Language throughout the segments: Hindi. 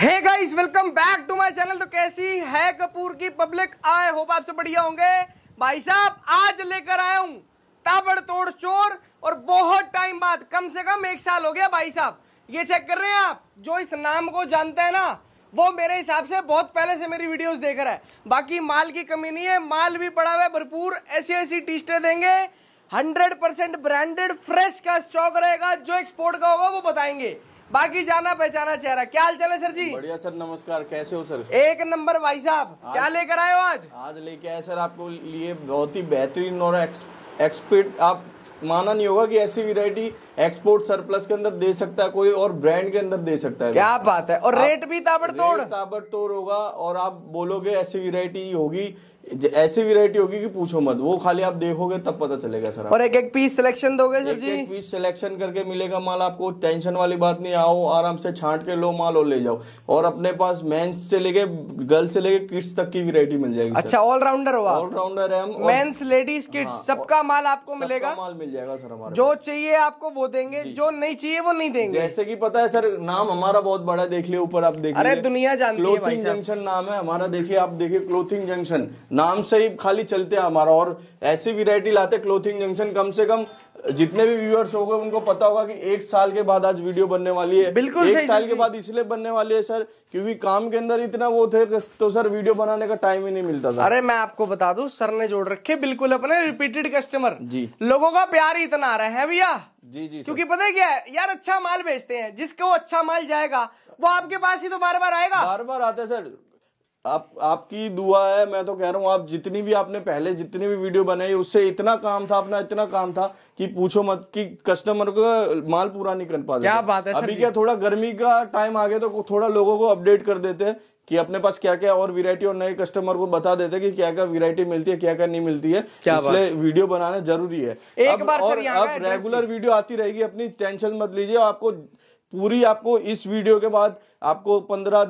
Hey guys welcome back to my channel तो कैसी है कपूर की पब्लिक आए हो आप सब बढ़िया होंगे भाई साहब आज लेकर आया हूँ ताबड़तोड़ चोर और बहुत टाइम बाद कम से कम एक साल हो गया भाई साहब ये चेक कर रहे हैं आप जो इस नाम को जानते हैं ना वो मेरे हिसाब से बहुत पहले से मेरी वीडियोस देख रहा है बाकी माल की कमी नहीं है माल भी पड़ा हुआ है भरपूर ऐसी ऐसी टीस्टें देंगे 100% ब्रांडेड फ्रेश का स्टॉक रहेगा जो एक्सपोर्ट का होगा वो बताएंगे बाकी जाना पहचाना चेहरा क्या हाल चाल है सर जी बढ़िया सर नमस्कार कैसे हो सर एक नंबर भाई साहब क्या लेकर आए हो आज आज लेके आए सर आपको लिए बहुत ही बेहतरीन और एक्सपर्ट आप माना नहीं होगा कि ऐसी वैरायटी एक्सपोर्ट सरप्लस के अंदर दे सकता है कोई और ब्रांड के अंदर दे सकता है क्या बात है और रेट भी ताबड़तोड़ ताबड़तोड़ होगा और आप बोलोगे ऐसी वैरायटी होगी ऐसी वैरायटी होगी कि पूछो मत वो खाली आप देखोगे तब पता चलेगा सर और एक एक पीस सिलेक्शन दोगे सर जी एक पीस सिलेक्शन करके मिलेगा माल आपको टेंशन वाली बात नहीं आओ आराम से छांट के लो माल और ले जाओ और अपने पास मेंस से लेके गर्ल से लेके किड्स तक की वैरायटी मिल जाएगी अच्छा ऑलराउंडर हुआ ऑलराउंडर है हम मेंस लेडीज किड्स सबका माल आपको मिलेगा माल मिल जाएगा सर हमारा जो चाहिए आपको वो देंगे जो नहीं चाहिए वो नहीं देंगे जैसे की पता है सर नाम हमारा बहुत बड़ा देख लिया ऊपर आप देखिए अरे दुनिया जानते हैं क्लोथिंग जंक्शन नाम है हमारा देखिए आप देखिए क्लोथिंग जंक्शन नाम से ही खाली चलते हैं हमारा और ऐसी वैरायटी लाते क्लोथिंग जंक्शन कम से कम जितने भी व्यूअर्स होंगे उनको पता होगा कि एक साल के बाद आज वीडियो बनने वाली है बिल्कुल एक साल के बाद इसलिए बनने वाली है सर क्योंकि काम के अंदर इतना वो थे तो सर वीडियो बनाने का टाइम ही नहीं मिलता था अरे मैं आपको बता दू सर ने जोड़ रखे बिल्कुल अपने रिपीटेड कस्टमर जी लोगों का प्यार ही इतना आ रहा है भैया जी जी क्योंकि पता है क्या है यार अच्छा माल बेचते हैं जिसको अच्छा माल जाएगा वो आपके पास ही तो बार बार आएगा बार बार आता है सर आप आपकी दुआ है मैं तो कह रहा हूँ आप जितनी भी आपने पहले जितनी भी वीडियो बनाई उससे इतना काम था अपना इतना काम था कि पूछो मत कि कस्टमर को माल पूरा नहीं कर पाते क्या बात है अभी क्या थोड़ा गर्मी का टाइम आ गया तो थोड़ा लोगों को अपडेट कर देते कि अपने पास क्या क्या और वेरायटी और नए कस्टमर को बता देते कि क्या क्या वेरायटी मिलती है क्या क्या नहीं मिलती है इसलिए वीडियो बनाना जरूरी है एक अब, बार और अब रेगुलर वीडियो आती रहेगी अपनी टेंशन मत लीजिए आपको पूरी आपको इस वीडियो के बाद आपको पंद्रह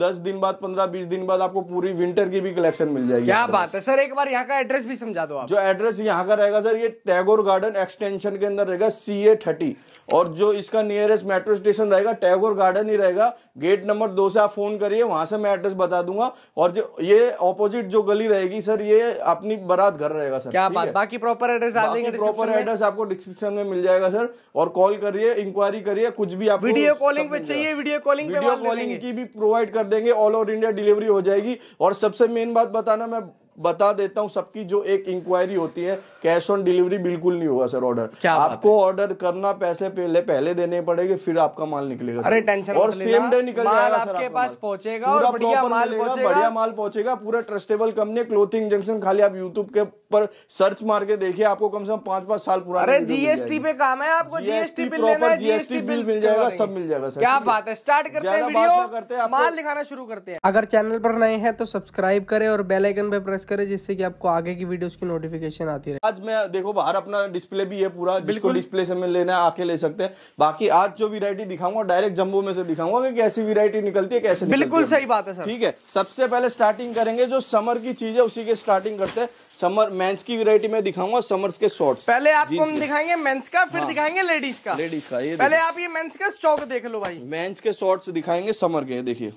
दस दिन बाद पंद्रह बीस दिन बाद आपको पूरी विंटर की भी कलेक्शन मिल जाएगी क्या बात है सर एक बार यहाँ का एड्रेस भी समझा दो आप। जो एड्रेस यहाँ का रहेगा सर ये टैगोर गार्डन एक्सटेंशन के अंदर रहेगा सी ए थर्टी और जो इसका नियरेस्ट मेट्रो स्टेशन रहेगा टैगोर गार्डन ही रहेगा गेट नंबर दो से आप फोन करिए वहां से मैं एड्रेस बता दूंगा और जो ये ऑपोजिट जो गली रहेगी सर ये अपनी बारात घर रहेगा सर क्या बात बाकी प्रॉपर एड्रेस प्रॉपर एड्रेस आपको डिस्क्रिप्शन में मिल जाएगा सर और कॉल करिए इंक्वायरी करिए कुछ भी आप वीडियो कॉलिंग पे चाहिए वीडियो कॉलिंग वीडियो कॉलिंग की भी प्रोवाइड कर देंगे ऑल ओवर इंडिया डिलीवरी हो जाएगी और सबसे मेन बात बताना मैं बता देता हूँ सबकी जो एक इंक्वायरी होती है कैश ऑन डिलीवरी बिल्कुल नहीं होगा सर ऑर्डर आपको ऑर्डर करना पैसे पहले पहले देने पड़ेंगे फिर आपका माल निकलेगा अरे टेंशन और सेम डे निकल जाएगा सर आपके पास पहुंचेगा और बढ़िया माल पहुंचेगा बढ़िया माल पहुंचेगा पूरा ट्रस्टेबल कंपनी क्लोथिंग जंक्शन खाली आप यूट्यूब के पर सर्च मार के देखिए आपको कम से कम पांच पांच साल पुराना अरे जीएसटी पे काम है आपको जीएसटी बिल लेना जीएसटी बिल मिल जाएगा सब मिल जाएगा सर क्या बात है स्टार्ट करते हैं वीडियो करते हैं माल दिखाना शुरू करते हैं अगर चैनल पर नए हैं तो सब्सक्राइब करें और बेल आइकन पे प्रेस प्रेस करें जिससे कि आपको आगे की वीडियोस की नोटिफिकेशन आती रहे आज मैं देखो बाहर अपना डिस्प्ले भी है पूरा जिसको डिस्प्ले से में लेना है आके ले सकते हैं बाकी आज जो वेरायटी दिखाऊंगा डायरेक्ट जम्बो में से दिखाऊंगा की कैसी वेरायटी निकलती है कैसे बिल्कुल सही बात है ठीक है सबसे पहले स्टार्टिंग करेंगे जो समर की चीज है उसी के स्टार्टिंग करते हैं समर मेंस की वेरायटी में दिखाऊंगा समर्स के शॉर्ट्स पहले आपको हम दिखाएंगे मेंस का फिर हाँ। दिखाएंगे लेडीज का लेडीज का ये पहले आप ये मेंस का स्टॉक देख लो भाई मेंस के शॉर्ट्स दिखाएंगे समर के देखिए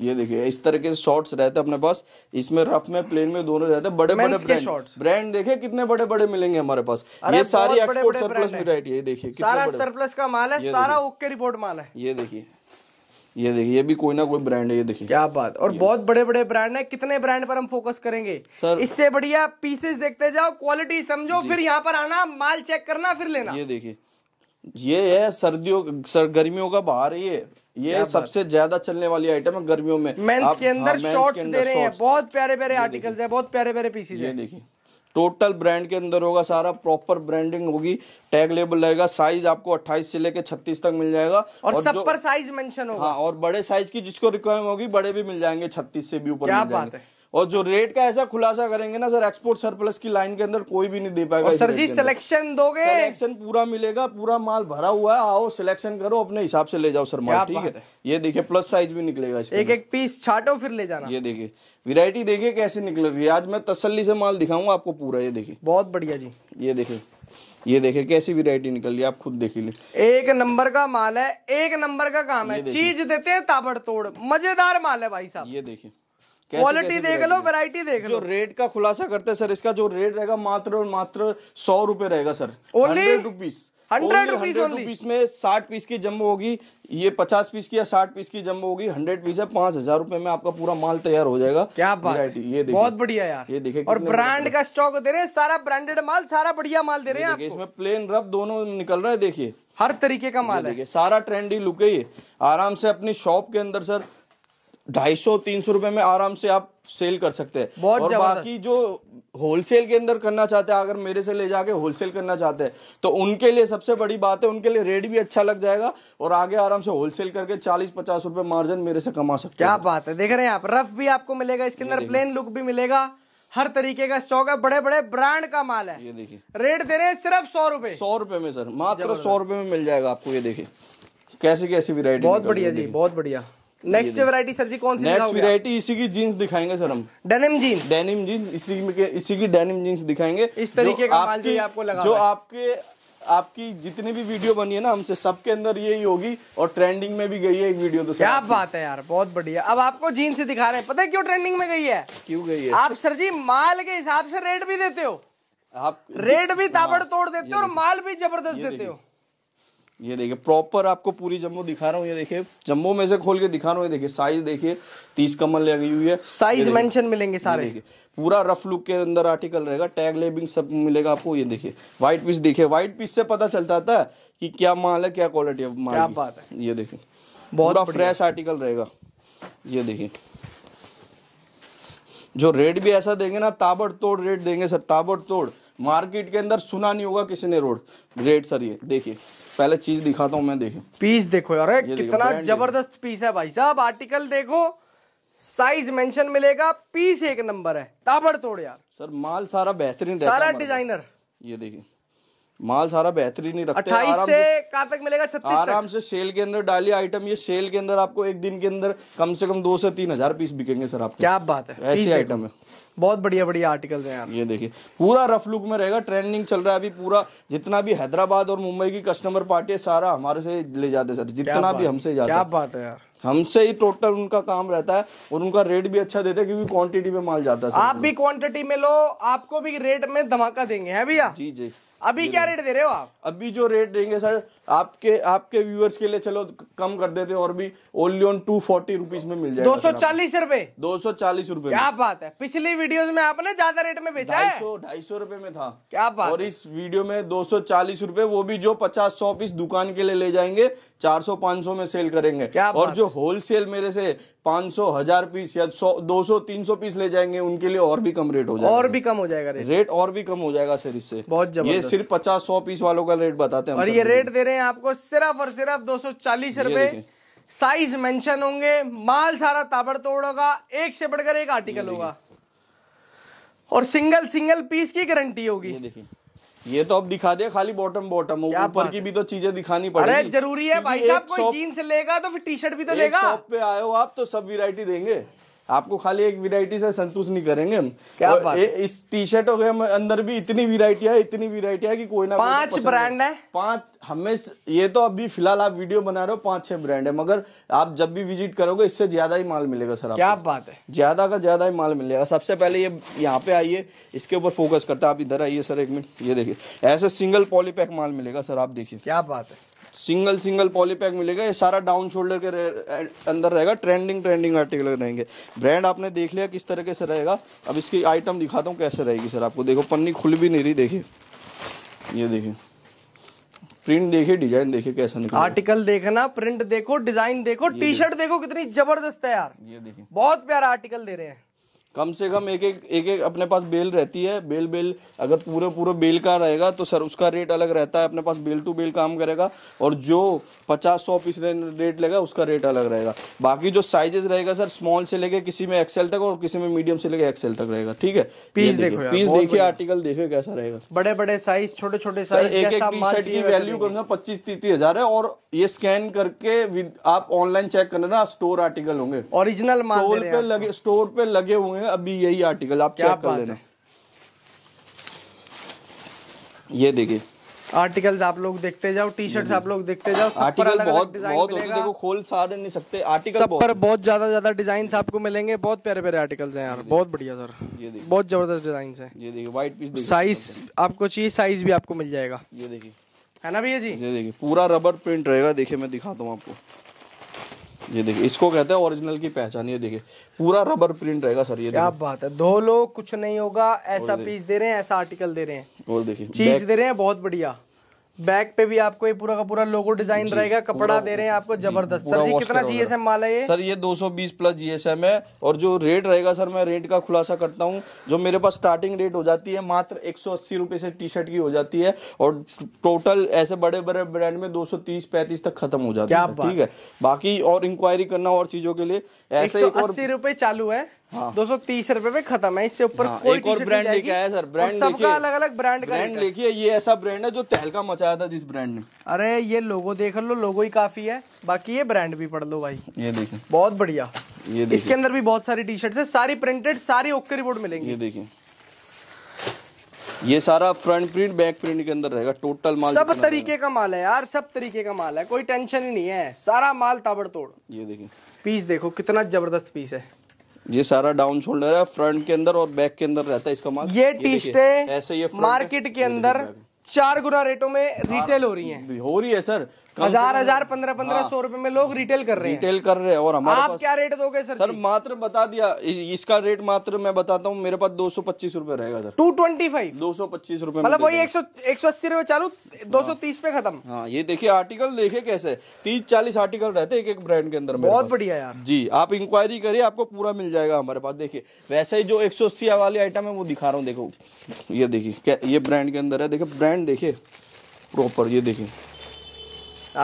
ये देखिए इस तरह के शॉर्ट्स रहते हैं अपने पास इसमें रफ में प्लेन में दोनों रहते हैं बड़े बड़े ब्रांड ब्रांड देखे कितने बड़े बड़े मिलेंगे हमारे पास ये सारी एक्सपोर्ट सरप्लस में है देखिए सारा सरप्लस का माल है सारा ओके रिपोर्ट माल है ये देखिए ये देखिए ये भी कोई ना कोई ब्रांड है ये देखिए क्या बात और बहुत बड़े बड़े ब्रांड है कितने ब्रांड पर हम फोकस करेंगे सर इससे बढ़िया पीसेस देखते जाओ क्वालिटी समझो फिर यहाँ पर आना माल चेक करना फिर लेना ये देखिए ये है सर्दियों सर गर्मियों का बाहर ये ये सबसे ज्यादा चलने वाली आइटम है गर्मियों में मेंस के अंदर हाँ, शॉर्ट्स दे रहे हैं बहुत प्यारे प्यारे आर्टिकल्स हैं बहुत प्यारे प्यारे पीसीज ये देखिए टोटल ब्रांड के अंदर होगा सारा प्रॉपर ब्रांडिंग होगी टैग लेबल रहेगा साइज आपको 28 से लेके 36 तक मिल जाएगा और, और सब पर साइज मेंशन होगा हाँ, और बड़े साइज की जिसको रिक्वायरमेंट होगी बड़े भी मिल जाएंगे 36 से भी ऊपर क्या बात है और जो रेट का ऐसा खुलासा करेंगे ना सर एक्सपोर्ट सरप्लस की लाइन के अंदर कोई भी नहीं दे पाएगा सर जी सिलेक्शन दोगे सिलेक्शन पूरा मिलेगा पूरा माल भरा हुआ है आओ सिलेक्शन करो अपने हिसाब से ले जाओ सर माल ठीक है ये देखिए प्लस साइज भी निकलेगा एक एक पीस छाटो फिर ले जाना ये देखिए वेरायटी देखिए कैसे निकल रही है आज मैं तसली से माल दिखाऊंगा आपको पूरा ये देखिए बहुत बढ़िया जी ये देखे ये देखे कैसी वेरायटी निकल रही है आप खुद देखी एक नंबर का माल है एक नंबर का काम है चीज देते हैं तोड़ मजेदार माल है भाई साहब ये देखिये क्वालिटी देख लो वैरायटी देख लो रेट का खुलासा करते हैं सर इसका जो रेट रहेगा मात्र और मात्र सौ रुपए रहेगा sir only rupees hundred rupees rupees में साठ पीस की जम्बो होगी ये पचास पीस की या साठ पीस की जम्बो होगी हंड्रेड पीस है पांच हजार रूपए में आपका पूरा माल तैयार हो जाएगा क्या बात ये बहुत बढ़िया यार ये देखे और ब्रांड का स्टॉक दे रहे हैं सारा ब्रांडेड माल सारा बढ़िया माल दे रहे हैं इसमें प्लेन रफ दोनों निकल रहा है देखिए हर तरीके का माल है सारा ट्रेंडी लुक है ये आराम से अपनी शॉप के अंदर सर ढाई सौ तीन सौ रुपए में आराम से आप सेल कर सकते हैं बहुत और बाकी जो होलसेल के अंदर करना चाहते हैं अगर मेरे से ले जाके होलसेल करना चाहते हैं तो उनके लिए सबसे बड़ी बात है उनके लिए रेट भी अच्छा लग जाएगा और आगे आराम से होलसेल करके चालीस पचास रुपए मार्जिन मेरे से कमा सकते क्या बात है देख रहे हैं आप रफ भी आपको मिलेगा इसके अंदर प्लेन लुक भी मिलेगा हर तरीके का स्टॉक है बड़े बड़े ब्रांड का माल है ये देखिए रेट दे रहे हैं सिर्फ सौ रुपए सौ रुपए में सर मात्र सौ रुपए में मिल जाएगा आपको ये देखिए कैसी कैसी वेरायटी बहुत बढ़िया जी बहुत बढ़िया नेक्स्ट वैरायटी सर जी कौन सी नेक्स्ट वैरायटी इसी की जींस दिखाएंगे सर हम डेनिम जींस डेनिम जींस इसी में इसी की डेनिम जींस दिखाएंगे इस तरीके का माल भी आपको लगा जो आपके आपकी जितनी भी वीडियो बनी है ना हमसे सबके अंदर यही होगी और ट्रेंडिंग में भी गई है एक वीडियो तो क्या बात है यार बहुत बढ़िया अब आपको जीन्स दिखा रहे हैं पता है क्यों ट्रेंडिंग में गई है क्यों गई है आप सर जी माल के हिसाब से रेट भी देते हो आप रेट भी हाँ, ताबड़ तोड़ देते हो और माल भी जबरदस्त देते हो ये देखिए प्रॉपर आपको पूरी जम्बो दिखा रहा हूँ ये देखिए जम्बो में से खोल के दिखा रहा हूँ ये देखिए साइज देखिए तीस कमल लगी हुई है साइज मेंशन मिलेंगे सारे पूरा रफ लुक के अंदर आर्टिकल रहेगा टैग लेबिंग सब मिलेगा आपको ये देखिए व्हाइट पीस देखिए व्हाइट पीस से पता चलता था कि क्या माल है क्या क्वालिटी है माल क्या बात है ये देखिए बहुत फ्रेश आर्टिकल रहेगा ये देखिए जो रेट भी ऐसा देंगे ना ताबड़तोड़ रेट देंगे सर ताबड़तोड़ मार्केट के अंदर सुना नहीं होगा किसी ने रोड रेट सर ये देखिए पहले चीज दिखाता हूँ मैं देखिए पीस देखो यार कितना जबरदस्त पीस है भाई साहब आर्टिकल देखो साइज मेंशन मिलेगा पीस एक नंबर है ताबड़तोड़ यार सर माल सारा बेहतरीन सारा डिजाइनर ये देखिए माल सारा बेहतरीन ही रखते अट्ठाईस से कहा तक मिलेगा छत्तीस आराम से सेल के अंदर डाली आइटम ये सेल के अंदर आपको एक दिन के अंदर कम से कम दो से तीन हजार पीस बिकेंगे सर आपके क्या बात है ऐसी आइटम है बहुत बढ़िया बढ़िया आर्टिकल है यार ये देखिए पूरा रफ लुक में रहेगा ट्रेंडिंग चल रहा है अभी पूरा जितना भी हैदराबाद और मुंबई की कस्टमर पार्टी है सारा हमारे से ले जाते सर जितना भी हमसे जाते क्या बात है यार हमसे ही टोटल उनका काम रहता है और उनका रेट भी अच्छा देते हैं क्योंकि क्वांटिटी में माल जाता है आप भी क्वांटिटी में लो आपको भी रेट में धमाका देंगे है भैया जी जी अभी क्या रेट दे रहे हो आप अभी जो रेट देंगे सर आपके आपके व्यूअर्स के लिए चलो कम कर देते और भी only on two forty rupees में मिल जाएगा दो सौ चालीस रूपए दो सौ चालीस रूपए क्या बात है पिछली वीडियोस में आपने ज्यादा रेट में बेचा है सौ ढाई सौ रूपये में था क्या बात और इस वीडियो में दो सौ चालीस रूपए वो भी जो पचास सौ पीस दुकान के लिए ले जाएंगे चार सौ पांच सौ में सेल करेंगे क्या और जो होलसेल मेरे से पांच सौ हजार पीस या सौ दो सौ तीन सौ पीस ले जाएंगे उनके लिए और भी कम रेट हो जाएगा और भी कम हो जाएगा रेट रेट और भी कम हो जाएगा सर इससे बहुत ये सिर्फ पचास सौ पीस वालों का रेट बताते हैं और ये रेट दे रहे हैं आपको सिर्फ और सिर्फ दो सौ चालीस रूपए साइज मेंशन होंगे माल सारा ताबड़तोड़ होगा एक से बढ़कर एक आर्टिकल होगा और सिंगल सिंगल पीस की गारंटी होगी ये देखिए ये तो अब दिखा दे खाली बॉटम बॉटम ऊपर की भी तो चीजें दिखानी पड़ेगी अरे जरूरी है भाई साहब कोई जीन्स लेगा तो फिर टी शर्ट भी तो लेगा पे आए हो आप तो सब वेरायटी देंगे आपको खाली एक वैरायटी से संतुष्ट नहीं करेंगे हम क्या बात ए, इस टी हो के अंदर भी इतनी वैरायटी है इतनी वैरायटी है कि कोई ना पांच ब्रांड है पांच हमें ये तो अभी फिलहाल आप वीडियो बना रहे हो पांच छह ब्रांड है मगर आप जब भी विजिट करोगे इससे ज्यादा ही माल मिलेगा सर क्या बात है ज्यादा का ज्यादा ही माल मिलेगा सबसे पहले ये यहाँ पे आइए इसके ऊपर फोकस करता है आप इधर आइए सर एक मिनट ये देखिए ऐसे सिंगल पॉलीपैक माल मिलेगा सर आप देखिए क्या बात है सिंगल सिंगल पॉलीपैक मिलेगा ये सारा डाउन शोल्डर के अंदर रहेगा ट्रेंडिंग ट्रेंडिंग आर्टिकल रहेंगे ब्रांड आपने देख लिया किस तरीके से रहेगा अब इसकी आइटम दिखाता हूँ कैसे रहेगी सर आपको देखो पन्नी खुल भी नहीं रही देखिए ये देखिए प्रिंट देखिए डिजाइन देखिए कैसा निकल आर्टिकल देखना प्रिंट देखो डिजाइन देखो टी शर्ट देखो कितनी जबरदस्त है यार ये देखिए बहुत प्यारा आर्टिकल दे रहे हैं कम से कम एक एक एक एक अपने पास बेल रहती है बेल बेल अगर पूरे पूरे बेल का रहेगा तो सर उसका रेट अलग रहता है अपने पास बेल टू बेल काम करेगा और जो पचास सौ पीस रेट लेगा उसका रेट अलग रहेगा बाकी जो साइजेस रहेगा सर स्मॉल से लेके किसी में एक्सेल तक और किसी में मीडियम से लेके एक्सेल तक रहेगा ठीक है पीस देखो पीस देखिए आर्टिकल देखिए कैसा रहेगा बड़े बड़े साइज छोटे छोटे साइज एक एक टी शर्ट की वैल्यू कम से कम पच्चीस तीस हजार है और ये स्कैन करके आप ऑनलाइन चेक करना स्टोर आर्टिकल होंगे ओरिजिनल माल पे लगे स्टोर पे लगे हुए हैं में अभी यही आर्टिकल आप चेक कर लेना ये देखिए आर्टिकल्स आप लोग देखते जाओ टी शर्ट हम्म। आप लोग देखते जाओ सब पर अलग बहुत बहुत होते देखो खोल सारे नहीं सकते आर्टिकल सब पर बहुत ज्यादा ज्यादा डिजाइन आपको मिलेंगे बहुत प्यारे प्यारे आर्टिकल्स हैं यार बहुत बढ़िया सर ये देखिए बहुत जबरदस्त डिजाइन है ये देखिए व्हाइट पीस साइज आपको चाहिए साइज भी आपको मिल जाएगा ये देखिए है ना भैया जी ये देखिए पूरा रबर प्रिंट रहेगा देखिए मैं दिखाता हूँ आपको ये देखिए इसको कहते हैं ओरिजिनल की पहचान ये देखिए पूरा रबर प्रिंट रहेगा सर ये क्या बात है दो लोग कुछ नहीं होगा ऐसा पीस दे रहे हैं ऐसा आर्टिकल दे रहे हैं और देखिए चीज दे रहे हैं बहुत बढ़िया बैक पे भी आपको ये पूरा का पूरा लोगो डिजाइन रहेगा कपड़ा दे रहे हैं आपको जबरदस्त सर जी कितना जीएसएम माल है ये सर ये 220 प्लस जीएसएम है और जो रेट रहेगा सर मैं रेट का खुलासा करता हूँ जो मेरे पास स्टार्टिंग रेट हो जाती है मात्र एक सौ से टी शर्ट की हो जाती है और टोटल ऐसे बड़े बड़े ब्रांड में दो सौ तक खत्म हो जाता है ठीक है बाकी और इंक्वायरी करना और चीजों के लिए ऐसे रुपए चालू है हाँ। दो सौ तीस रूपए में खत्म है इससे ऊपर हाँ, कोई एक और ब्रांड लेके आया सर ब्रांड सबका अलग अलग ब्रांड का ब्रांड देखिए ये ऐसा ब्रांड है जो तहलका मचाया था जिस ब्रांड ने अरे ये लोगो देख लो लोगो ही काफी है बाकी ये ब्रांड भी पढ़ लो भाई ये देखिए बहुत बढ़िया ये इसके अंदर भी बहुत सारी टी शर्ट है सारी प्रिंटेड सारी ओके रिपोर्ट मिलेंगे ये देखिए ये सारा फ्रंट प्रिंट बैक प्रिंट के अंदर रहेगा टोटल माल सब तरीके का माल है यार सब तरीके का माल है कोई टेंशन ही नहीं है सारा माल ताबड़तोड़ ये देखिए पीस देखो कितना जबरदस्त पीस है ये सारा डाउन शोल्डर है फ्रंट के अंदर और बैक के अंदर रहता है इसका माल ये टी ऐसे ये मार्केट के अंदर चार गुना रेटों में हाँ, रिटेल हो रही है हो रही है सर हजार हजार पंद्रह पंद्रह हाँ, सौ रुपए में लोग रिटेल कर रहे हैं रिटेल कर रहे हैं और हमारे आप क्या रेट दोगे सर सर मात्र बता दिया इसका रेट मात्र मैं बताता हूँ मेरे पास दो सौ पच्चीस रूपए रहेगा सर टू ट्वेंटी फाइव दो सौ पच्चीस रूपए मतलब वही एक सौ एक सौ अस्सी रूपए चालू दो सौ हाँ। तीस पे खत्म हाँ ये देखिए आर्टिकल देखे कैसे तीस चालीस आर्टिकल रहते एक एक ब्रांड के अंदर बहुत बढ़िया यार जी आप इंक्वायरी करिए आपको पूरा मिल जाएगा हमारे पास देखिए वैसे ही जो एक सौ अस्सी वाली आइटम है वो दिखा रहा हूँ देखो ये देखिए ये ब्रांड के अंदर है देखिए ब्रांड देखिए प्रॉपर ये देखिए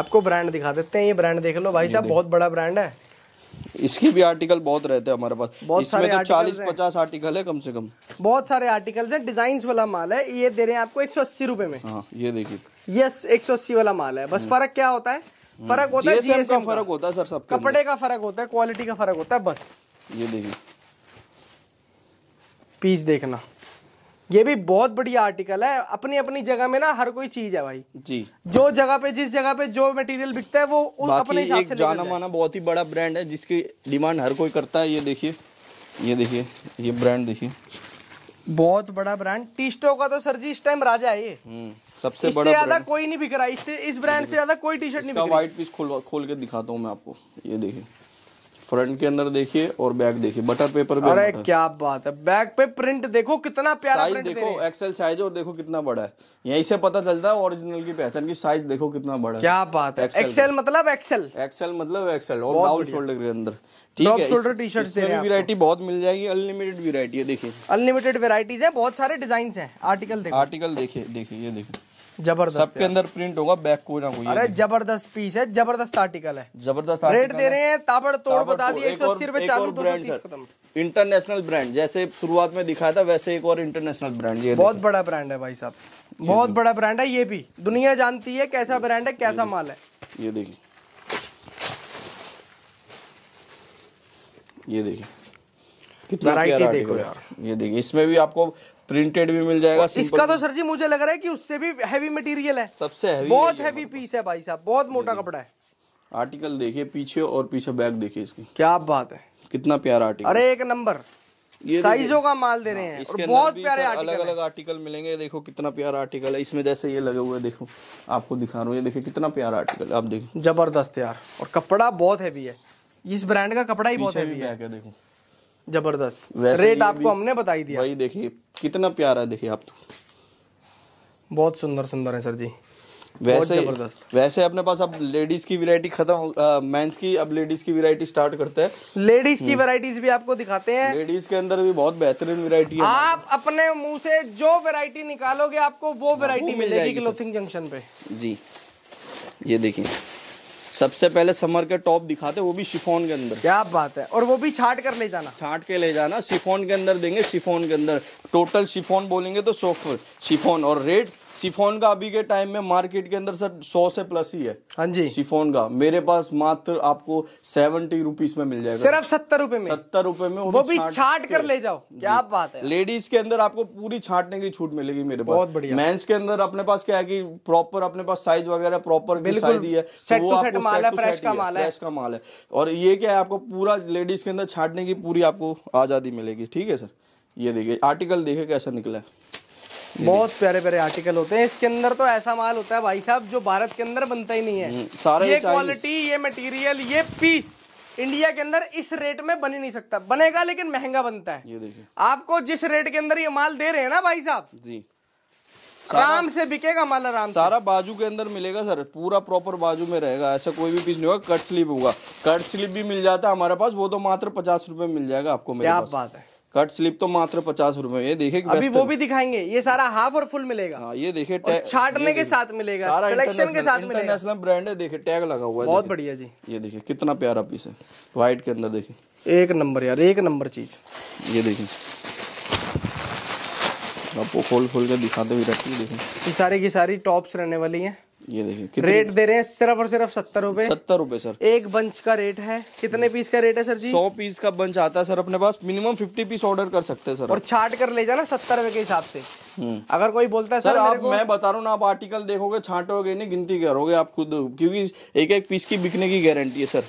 आपको ब्रांड दिखा देते हैं ये ब्रांड देख लो भाई साहब बहुत बड़ा ब्रांड है इसके भी आर्टिकल बहुत रहते हैं हमारे पास बहुत इसमें तो चालीस पचास आर्टिकल है कम से कम बहुत सारे आर्टिकल है डिजाइन वाला माल है ये दे रहे हैं आपको एक सौ अस्सी रूपए में हाँ, ये देखिए यस एक सौ अस्सी वाला माल है बस हाँ। फर्क क्या होता है हाँ। फर्क होता है का फर्क होता है सर सब कपड़े का फर्क होता है क्वालिटी का फर्क होता है बस ये देखिए पीस देखना ये भी बहुत बढ़िया आर्टिकल है अपनी अपनी जगह में ना हर कोई चीज है भाई जी जो जगह पे जिस जगह पे जो मटेरियल बिकता है वो अपने एक से जाना माना बहुत ही बड़ा ब्रांड है जिसकी डिमांड हर कोई करता है ये देखिए ये देखिए ये ब्रांड देखिए बहुत बड़ा ब्रांड टीस्टो का तो सर जी इस टाइम राजा है ये हम्म, सबसे बड़ा ज्यादा कोई नहीं बिक रहा इससे इस ब्रांड से ज्यादा कोई टी शर्ट नहीं बिक रही व्हाइट पीस खोल खोल के दिखाता हूँ मैं आपको ये देखिए फ्रंट के अंदर देखिए और बैक देखिए बटर पेपर भी अरे क्या बात है बैक पे प्रिंट देखो कितना प्यारा प्रिंट देखो एक्सेल साइज और देखो कितना बड़ा है यहीं से पता चलता है ओरिजिनल की पहचान की साइज देखो कितना बड़ा क्या बात है एक्सेल मतलब एक्सेल एक्सेल मतलब एक्सेल और डाउन शोल्डर के अंदर ठीक है बहुत मिल जाएगी अनलिमिटेड वैरायटी है देखिए अनलिमिटेड वैरायटीज है बहुत सारे डिजाइन है आर्टिकल देखिए आर्टिकल देखिए देखिए ये देखिए जबरदस्त सबके अंदर प्रिंट होगा बैक कोई ना कोई अरे जबरदस्त पीस है जबरदस्त आर्टिकल है जबरदस्त रेट दे रहे हैं ताबड़ तोड़ बता दिए एक सौ अस्सी रुपए चालू दो इंटरनेशनल ब्रांड जैसे शुरुआत में दिखाया था वैसे एक और इंटरनेशनल ब्रांड ये बहुत बड़ा ब्रांड है भाई साहब बहुत बड़ा ब्रांड है ये भी दुनिया जानती है कैसा ब्रांड है कैसा माल है ये देखिए ये देखिए कितना देखो यार ये देखिए इसमें भी आपको प्रिंटेड भी मिल जाएगा इसका तो सर जी मुझे लग रहा है कि उससे भी हैवी मटेरियल है सबसे हैवी बहुत हैवी पीस मतलब। है भाई साहब बहुत मोटा कपड़ा है आर्टिकल देखिए पीछे और पीछे बैग देखिए इसकी क्या बात है कितना प्यारा आर्टिकल अरे एक नंबर साइजों का माल दे रहे हाँ, हैं इसके बहुत प्यारे आर्टिकल अलग अलग आर्टिकल मिलेंगे देखो कितना प्यारा आर्टिकल है इसमें जैसे ये लगे हुए देखो आपको दिखा रहा हूँ ये देखिए कितना प्यारा आर्टिकल आप देखिए जबरदस्त यार और कपड़ा बहुत हैवी है इस ब्रांड का कपड़ा ही बहुत हैवी है देखो जबरदस्त रेट आपको हमने बताई दिया भाई देखिए कितना प्यारा देखिए आप तो बहुत सुंदर सुंदर है सर जी वैसे वैसे अपने पास अब लेडीज की वैरायटी खत्म मेंस की अब लेडीज की वैरायटी स्टार्ट करते हैं लेडीज की वैरायटीज हम्म। भी आपको दिखाते हैं लेडीज के अंदर भी बहुत बेहतरीन वैरायटी है आप अपने मुंह से जो वैरायटी निकालोगे आपको वो हाँ, वैरायटी मिलेगी क्लोथिंग जंक्शन पे जी ये देखिए सबसे पहले समर के टॉप दिखाते वो भी शिफोन के अंदर क्या बात है और वो भी छाट कर ले जाना छाट के ले जाना शिफोन के अंदर देंगे शिफोन के अंदर टोटल शिफोन बोलेंगे तो सोफर शिफोन और रेट सिफोन का अभी के टाइम में मार्केट के अंदर सर सौ से प्लस ही है हाँ जी सिफोन का मेरे पास मात्र आपको सेवेंटी रुपीज में मिल जाएगा सिर्फ सत्तर रुपए में सत्तर रुपए में वो भी छाट कर ले जाओ क्या बात है लेडीज के अंदर आपको पूरी छाटने की छूट मिलेगी मेरे पास बहुत बढ़िया मेंस के अंदर अपने पास क्या है की प्रॉपर अपने पास साइज वगैरह प्रॉपर दी है माल है फ्रेश का माल है और ये क्या है आपको पूरा लेडीज के अंदर छाटने की पूरी आपको आजादी मिलेगी ठीक है सर ये देखिए आर्टिकल देखे कैसा निकला है बहुत प्यारे प्यारे आर्टिकल होते हैं इसके अंदर तो ऐसा माल होता है भाई साहब जो भारत के अंदर बनता ही नहीं है हम्म, सारा ये क्वालिटी ये मटेरियल ये पीस इंडिया के अंदर इस रेट में बन ही नहीं सकता बनेगा लेकिन महंगा बनता है ये देखिए आपको जिस रेट के अंदर ये माल दे रहे हैं ना भाई साहब जी आराम से बिकेगा माल आराम सारा बाजू के अंदर मिलेगा सर पूरा प्रॉपर बाजू में रहेगा ऐसा कोई भी पीस नहीं होगा कट स्लिप होगा कट स्लिप भी मिल जाता है हमारे पास वो तो मात्र पचास रुपए मिल जाएगा आपको मेरे पास बात है कट स्लिप तो मात्र पचास रूपए ये देखे अभी वो भी दिखाएंगे ये सारा हाफ और फुल मिलेगा हाँ, ये देखे छाटने के साथ मिलेगा सिलेक्शन के साथ इंटरनेशनल ब्रांड है देखे टैग लगा हुआ है बहुत बढ़िया जी ये देखे कितना प्यारा पीस है व्हाइट के अंदर देखे एक नंबर यार एक नंबर चीज ये देखे आपको खोल खोल के दिखाते हुए रहती है सारी की सारी टॉप्स रहने वाली है ये देखिए रेट दे रहे हैं सिर्फ और सिर्फ सत्तर रूपए सत्तर रूपए सर एक बंच का रेट है कितने पीस का रेट है सर जी सौ पीस का बंच आता है सर अपने पास मिनिमम फिफ्टी पीस ऑर्डर कर सकते हैं सर और छाट कर ले जाना सत्तर रूपए के हिसाब से हम्म। अगर कोई बोलता है सर, सर आप मैं बता रहा हूँ ना आप आर्टिकल देखोगे छाटोगे नहीं गिनती करोगे आप खुद क्योंकि एक एक पीस की बिकने की गारंटी है सर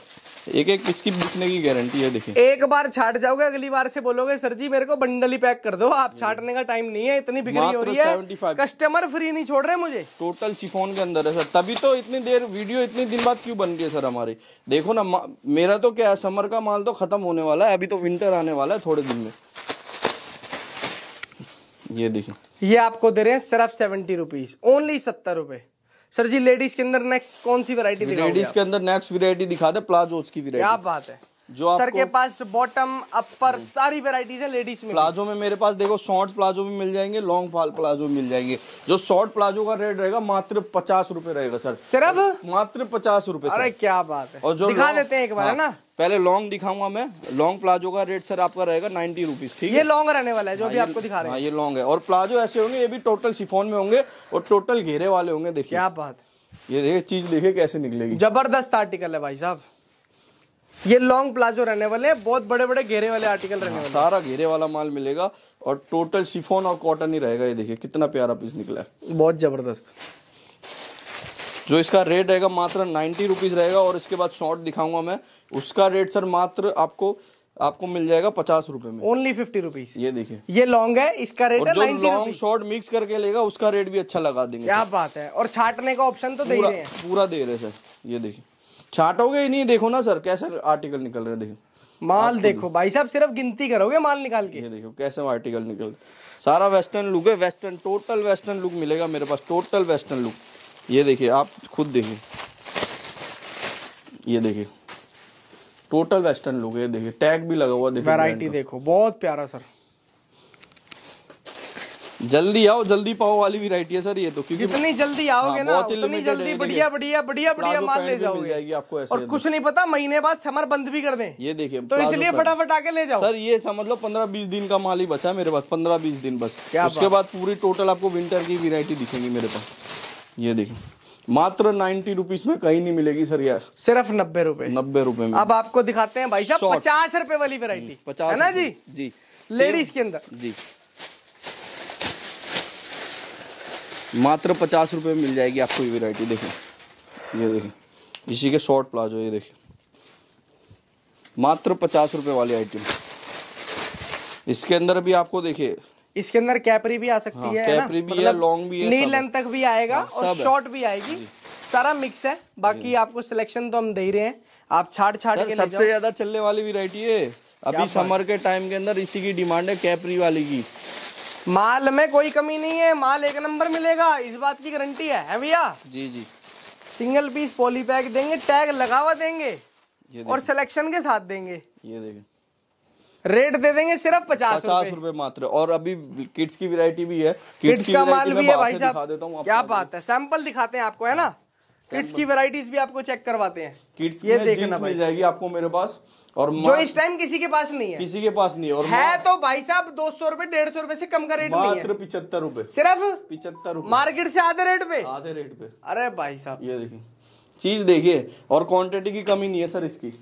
एक एक इसकी बिकने की गारंटी है देखिए एक बार छाट जाओगे अगली बार से बोलोगे सर जी मेरे को बंडल ही पैक कर दो आप छाटने का टाइम नहीं है इतनी बिक्री हो रही है कस्टमर फ्री नहीं छोड़ रहे मुझे टोटल सिफोन के अंदर है सर तभी तो इतनी देर वीडियो इतनी दिन बाद क्यों बन रही है सर हमारे देखो ना मेरा तो क्या है समर का माल तो खत्म होने वाला है अभी तो विंटर आने वाला है थोड़े दिन में ये देखिए ये आपको दे रहे हैं सिर्फ सेवेंटी रुपीज ओनली सत्तर रुपए सर जी लेडीज के अंदर नेक्स्ट कौन सी वैरायटी लेडीज के अंदर नेक्स्ट वैरायटी दिखा दे प्लाजोज की वैरायटी क्या बात है जो सर के पास बॉटम अपर सारी वेराइटीज है लेडीज में प्लाजो में मेरे पास देखो शॉर्ट प्लाजो भी मिल जाएंगे लॉन्ग प्लाजो भी मिल जाएंगे जो शॉर्ट प्लाजो का रेट रहेगा मात्र पचास रूपए रहेगा सर सिर्फ मात्र पचास रूपए अरे क्या बात है और जो दिखा देते हैं एक बार है हाँ, ना पहले लॉन्ग दिखाऊंगा मैं लॉन्ग प्लाजो का रेट सर आपका रहेगा नाइन्टी रुपीज ठीक है ये लॉन्ग रहने वाला है जो हाँ, भी आपको दिखा रहे हैं हाँ, ये लॉन्ग है और प्लाजो ऐसे होंगे ये भी टोटल सिफोन में होंगे और टोटल घेरे वाले होंगे देखिए क्या बात ये देखिए चीज देखिए कैसे निकलेगी जबरदस्त आर्टिकल है भाई साहब ये लॉन्ग प्लाजो रहने वाले हैं बहुत बड़े बड़े घेरे वाले आर्टिकल रहने वाले सारा घेरे वाला माल मिलेगा और टोटल सिफोन और कॉटन ही रहेगा ये देखिए कितना प्यारा पीस निकला है बहुत जबरदस्त जो इसका रेट रहेगा मात्र नाइन्टी रुपीज़ रहेगा और इसके बाद शॉर्ट दिखाऊंगा मैं उसका रेट सर मात्र आपको आपको मिल जाएगा पचास रुपए में ओनली फिफ्टी रुपीज ये देखिए ये लॉन्ग है इसका रेट और जो लॉन्ग शॉर्ट मिक्स करके लेगा उसका रेट भी अच्छा लगा देंगे क्या बात है और छाटने का ऑप्शन तो दे रहे हैं पूरा दे रहे सर ये देखिए छाटोगे ही नहीं देखो ना सर कैसे आर्टिकल निकल रहे देखो माल देखो भाई साहब सिर्फ गिनती करोगे माल निकाल के ये देखो कैसे आर्टिकल निकल सारा वेस्टर्न लुक है वेस्टर्न टोटल वेस्टर्न लुक मिलेगा मेरे पास टोटल वेस्टर्न लुक ये देखिए आप खुद देखिए ये देखिए टोटल वेस्टर्न लुक है देखिए टैग भी लगा हुआ देखिए वैरायटी देखो बहुत प्यारा सर जल्दी आओ जल्दी पाओ वाली वैरायटी है सर ये तो क्योंकि जितनी जल्दी आओगे हाँ, ना उतनी जल्दी बढ़िया बढ़िया बढ़िया बढ़िया माल ले जाओगे जाएगी आपको ऐसे और कुछ नहीं पता महीने बाद समर बंद भी कर दें ये देखिए तो इसलिए फटाफट आके ले जाओ सर ये समझ मतलब लो पंद्रह बीस दिन का माल ही बचा है मेरे पास पंद्रह बीस दिन बस उसके बाद पूरी टोटल आपको विंटर की वेरायटी दिखेगी मेरे पास ये देखिए मात्र नाइन्टी रुपीज में कहीं नहीं मिलेगी सर यार सिर्फ नब्बे रुपए नब्बे रुपए में अब आपको दिखाते हैं भाई साहब पचास रुपए वाली वेरायटी पचास है ना जी जी लेडीज के अंदर जी मात्र पचास रुपये में मिल जाएगी आपको ये वेराइटी देखें ये देखें इसी के शॉर्ट प्लाजो ये देखें मात्र पचास रुपये वाली आइटम इसके अंदर भी आपको देखिए इसके अंदर कैपरी भी आ सकती हाँ, है कैपरी भी मतलब है लॉन्ग भी है नी लेंथ तक भी आएगा हाँ, और शॉर्ट भी आएगी सारा मिक्स है बाकी आपको सिलेक्शन तो हम दे ही रहे हैं आप छाट छाट के सबसे ज्यादा चलने वाली वेरायटी है अभी समर के टाइम के अंदर इसी की डिमांड है कैपरी वाली की माल में कोई कमी नहीं है माल एक नंबर मिलेगा इस बात की गारंटी है, है भैया जी जी सिंगल पीस पॉली पैक देंगे टैग लगावा देंगे देंगे और सिलेक्शन के साथ देंगे ये देखे रेट दे देंगे सिर्फ पचास पचास रूपए मात्र और अभी किड्स की वैरायटी भी है किड्स का माल भी है भाई साहब क्या बात है सैंपल दिखाते हैं आपको है ना किड्स की वैरायटीज भी आपको चेक करवाते हैं किड्स ये देखना मिल जाएगी आपको मेरे पास और जो इस टाइम किसी के पास नहीं है किसी के पास नहीं और है तो भाई साहब दो सौ रूपए डेढ़ सौ रूपए से कम का रेट मात्र पिछहत्तर रूपए सिर्फ पिछहत्तर रूपए मार्केट से आधे रेट पे आधे रेट पे अरे भाई साहब ये देखिए चीज देखिए और क्वांटिटी की कमी नहीं है सर इसकी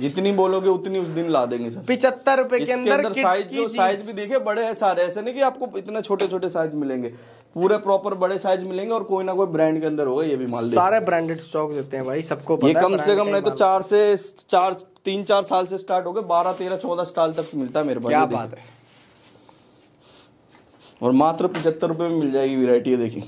जितनी बोलोगे उतनी उस दिन ला देंगे सर पिछहत्तर रुपए के अंदर साइज जो साइज भी देखे बड़े हैं सारे ऐसे नहीं कि आपको इतने छोटे छोटे साइज मिलेंगे पूरे प्रॉपर बड़े साइज मिलेंगे और कोई ना कोई ब्रांड के अंदर होगा ये भी माल सारे ब्रांडेड स्टॉक देते हैं भाई सबको ये कम से कम नहीं तो चार से चार तीन चार साल से स्टार्ट हो गए बारह तेरह चौदह स्टॉल तक मिलता है मेरे पास क्या बात है और मात्र पचहत्तर रुपए में मिल जाएगी वेरायटी देखिए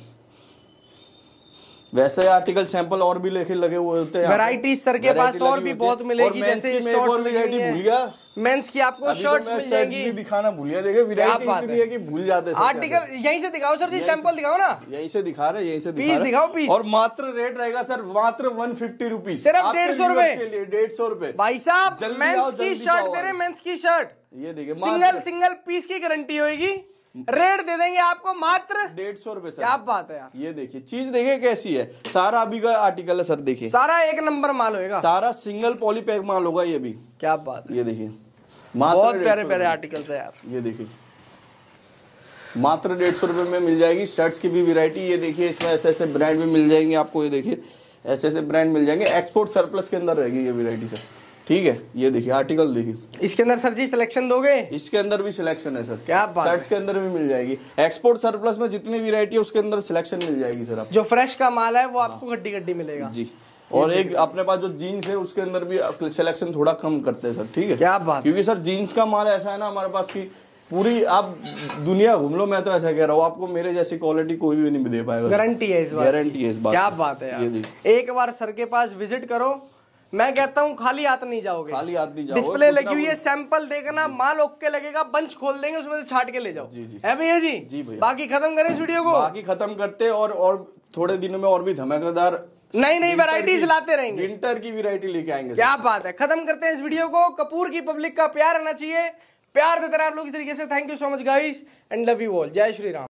वैसे आर्टिकल सैंपल और भी लेके लगे हुए होते हैं वैरायटी सर के पास और भी बहुत मिलेगी जैसे शॉर्ट्स वैरायटी भूल गया मेंस की आपको शर्ट्स मिल जाएंगी दिखाना भूल गया देखिए वैरायटी इतनी है कि भूल जाते हैं आर्टिकल यहीं से दिखाओ सर जी सैंपल दिखाओ ना यहीं से दिखा रहे यहीं से पीस दिखाओ पीस और मात्र रेट रहेगा सर मात्र वन फिफ्टी रुपीज सिर्फ डेढ़ सौ के लिए सौ रूपए भाई साहब मेंस की शर्ट दे रहे मेंस की शर्ट ये देखिए सिंगल सिंगल पीस की गारंटी होगी रेट दे देंगे आपको मात्र डेढ़ सौ रूपये क्या बात है यार ये देखिए चीज देखिए कैसी है सारा अभी का आर्टिकल है सर देखिए सारा एक नंबर माल होगा सारा सिंगल पॉलीपैक माल होगा ये भी क्या बात है ये देखिए बहुत प्यारे प्यारे आर्टिकल है यार ये देखिए मात्र डेढ़ सौ रुपए में मिल जाएगी शर्ट्स की भी वैरायटी ये देखिए इसमें ऐसे ऐसे ब्रांड भी मिल जाएंगे आपको ये देखिए ऐसे ऐसे ब्रांड मिल जाएंगे एक्सपोर्ट सरप्लस के अंदर रहेगी ये वैरायटी सर ठीक है ये देखिए आर्टिकल देखिए इसके अंदर सर जी सिलेक्शन दोगे इसके अंदर भी सिलेक्शन है सर क्या बात शर्ट्स के अंदर भी मिल जाएगी एक्सपोर्ट सरप्लस में जितनी वेरायटी है उसके अंदर सिलेक्शन मिल जाएगी सर आप जो फ्रेश का माल है वो हाँ। आपको गड्डी गड्डी मिलेगा जी और एक अपने पास जो जीन्स है उसके अंदर भी सिलेक्शन थोड़ा कम करते हैं सर ठीक है क्या बात क्योंकि सर जीन्स का माल ऐसा है ना हमारे पास की पूरी आप दुनिया घूम लो मैं तो ऐसा कह रहा हूँ आपको मेरे जैसी क्वालिटी कोई भी नहीं दे पाएगा गारंटी है इस बात गारंटी है इस बात क्या बात है यार एक बार सर के पास विजिट करो मैं कहता हूँ खाली हाथ नहीं जाओगे खाली हाथ नहीं जाओगे डिस्प्ले लगी हुई है सैंपल देखना माल ओके लगेगा बंच खोल देंगे उसमें से छाट के ले जाओ जी जी है भैया जी जी भैया बाकी खत्म करें इस वीडियो को बाकी खत्म करते और और थोड़े दिनों में और भी धमाकेदार नई नई वैरायटीज लाते रहेंगे विंटर की वैरायटी लेके आएंगे क्या बात है खत्म करते हैं इस वीडियो को कपूर की पब्लिक का प्यार आना चाहिए प्यार देते रहे आप लोग इस तरीके से thank you so much guys and love you all जय श्री राम